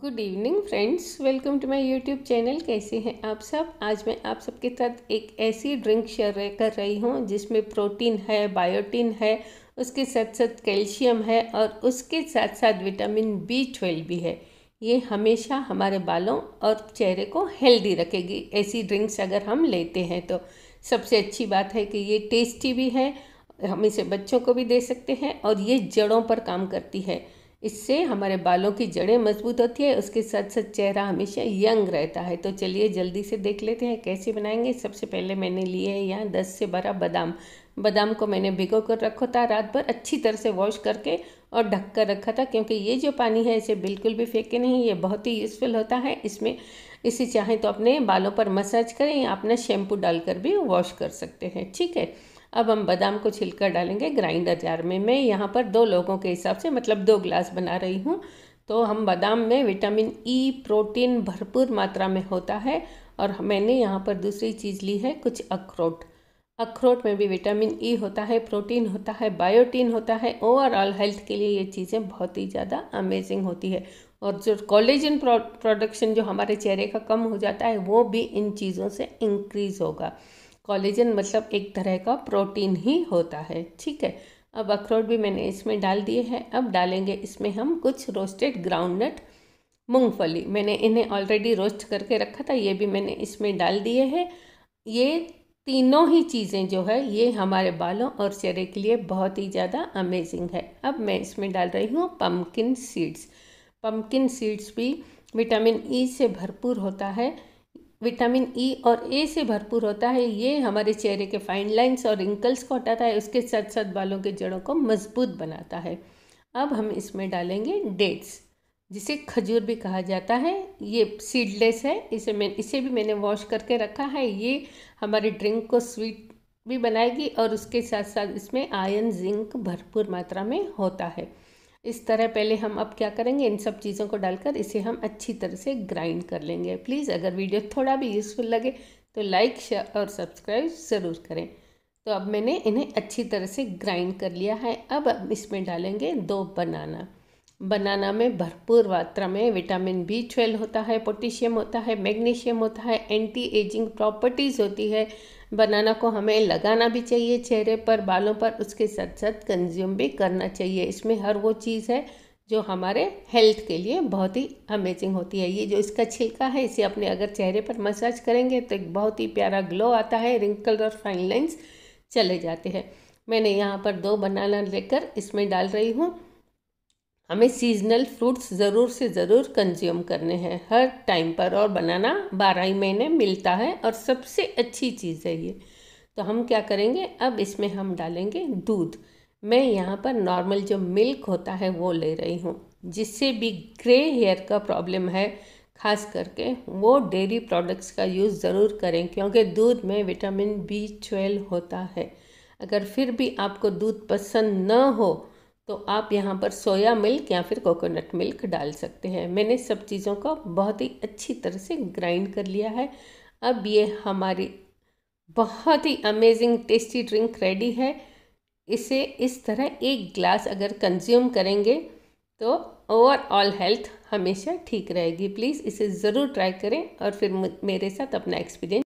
good evening friends welcome to my YouTube channel कैसे हैं आप सब आज मैं आप सबके साथ एक ऐसी ड्रिंक शेयर कर रही हूँ जिसमें प्रोटीन है बायोटीन है उसके साथ साथ कैल्शियम है और उसके साथ साथ विटामिन बी ट्वेल्व भी है ये हमेशा हमारे बालों और चेहरे को हेल्दी रखेगी ऐसी ड्रिंक्स अगर हम लेते हैं तो सबसे अच्छी बात है कि ये टेस्टी भी है हम इसे बच्चों को भी दे सकते हैं और ये जड़ों पर काम करती है इससे हमारे बालों की जड़ें मजबूत होती है उसके साथ साथ चेहरा हमेशा यंग रहता है तो चलिए जल्दी से देख लेते हैं कैसे बनाएंगे सबसे पहले मैंने लिए है यहाँ दस से बारह बादाम बादाम को मैंने भिगो कर रखा था रात भर अच्छी तरह से वॉश करके और ढक कर रखा था क्योंकि ये जो पानी है इसे बिल्कुल भी फेंके नहीं ये बहुत ही यूज़फुल होता है इसमें इसे चाहें तो अपने बालों पर मसाज करें या अपना शैम्पू डालकर भी वॉश कर सकते हैं ठीक है अब हम बादाम को छिलकर डालेंगे ग्राइंडर जार में मैं यहाँ पर दो लोगों के हिसाब से मतलब दो ग्लास बना रही हूँ तो हम बादाम में विटामिन ई e, प्रोटीन भरपूर मात्रा में होता है और मैंने यहाँ पर दूसरी चीज़ ली है कुछ अखरोट अखरोट में भी विटामिन ई e होता है प्रोटीन होता है बायोटीन होता है ओवरऑल हेल्थ के लिए ये चीज़ें बहुत ही ज़्यादा अमेजिंग होती है और जो कॉलेजन प्रोडक्शन जो हमारे चेहरे का कम हो जाता है वो भी इन चीज़ों से इंक्रीज़ होगा कॉलेजन मतलब एक तरह का प्रोटीन ही होता है ठीक है अब अखरोट भी मैंने इसमें डाल दिए हैं अब डालेंगे इसमें हम कुछ रोस्टेड ग्राउंडनट मूंगफली मैंने इन्हें ऑलरेडी रोस्ट करके रखा था ये भी मैंने इसमें डाल दिए हैं ये तीनों ही चीज़ें जो है ये हमारे बालों और चेहरे के लिए बहुत ही ज़्यादा अमेजिंग है अब मैं इसमें डाल रही हूँ पम्पकिन सीड्स पम्पकिन सीड्स भी विटामिन ई e से भरपूर होता है विटामिन ई e और ए से भरपूर होता है ये हमारे चेहरे के फाइन लाइंस और रिंकल्स को हटाता है उसके साथ साथ बालों के जड़ों को मजबूत बनाता है अब हम इसमें डालेंगे डेट्स जिसे खजूर भी कहा जाता है ये सीडलेस है इसे मैं इसे भी मैंने वॉश करके रखा है ये हमारे ड्रिंक को स्वीट भी बनाएगी और उसके साथ साथ इसमें आयन जिंक भरपूर मात्रा में होता है इस तरह पहले हम अब क्या करेंगे इन सब चीज़ों को डालकर इसे हम अच्छी तरह से ग्राइंड कर लेंगे प्लीज़ अगर वीडियो थोड़ा भी यूज़फुल लगे तो लाइक शेयर और सब्सक्राइब ज़रूर करें तो अब मैंने इन्हें अच्छी तरह से ग्राइंड कर लिया है अब हम इसमें डालेंगे दो बनाना बनाना में भरपूर मात्रा में विटामिन बी ट्वेल्व होता है पोटेशियम होता है मैग्नीशियम होता है एंटी एजिंग प्रॉपर्टीज़ होती है बनाना को हमें लगाना भी चाहिए चेहरे पर बालों पर उसके साथ साथ कंज्यूम भी करना चाहिए इसमें हर वो चीज़ है जो हमारे हेल्थ के लिए बहुत ही अमेजिंग होती है ये जो इसका छिलका है इसे अपने अगर चेहरे पर मसाज करेंगे तो एक बहुत ही प्यारा ग्लो आता है रिंकल और फाइन लाइन्स चले जाते हैं मैंने यहाँ पर दो बनाना लेकर इसमें डाल रही हूँ हमें सीजनल फ्रूट्स ज़रूर से ज़रूर कंज्यूम करने हैं हर टाइम पर और बनाना बारह ही महीने मिलता है और सबसे अच्छी चीज़ है ये तो हम क्या करेंगे अब इसमें हम डालेंगे दूध मैं यहाँ पर नॉर्मल जो मिल्क होता है वो ले रही हूँ जिससे भी ग्रे हेयर का प्रॉब्लम है खास करके वो डेयरी प्रोडक्ट्स का यूज़ ज़रूर करें क्योंकि दूध में विटामिन बी ट्वेल्व होता है अगर फिर भी आपको दूध पसंद न हो तो आप यहाँ पर सोया मिल्क या फिर कोकोनट मिल्क डाल सकते हैं मैंने सब चीज़ों को बहुत ही अच्छी तरह से ग्राइंड कर लिया है अब ये हमारी बहुत ही अमेजिंग टेस्टी ड्रिंक रेडी है इसे इस तरह एक ग्लास अगर कंज्यूम करेंगे तो ओवरऑल हेल्थ हमेशा ठीक रहेगी प्लीज़ इसे ज़रूर ट्राई करें और फिर मेरे साथ अपना एक्सपीरियंस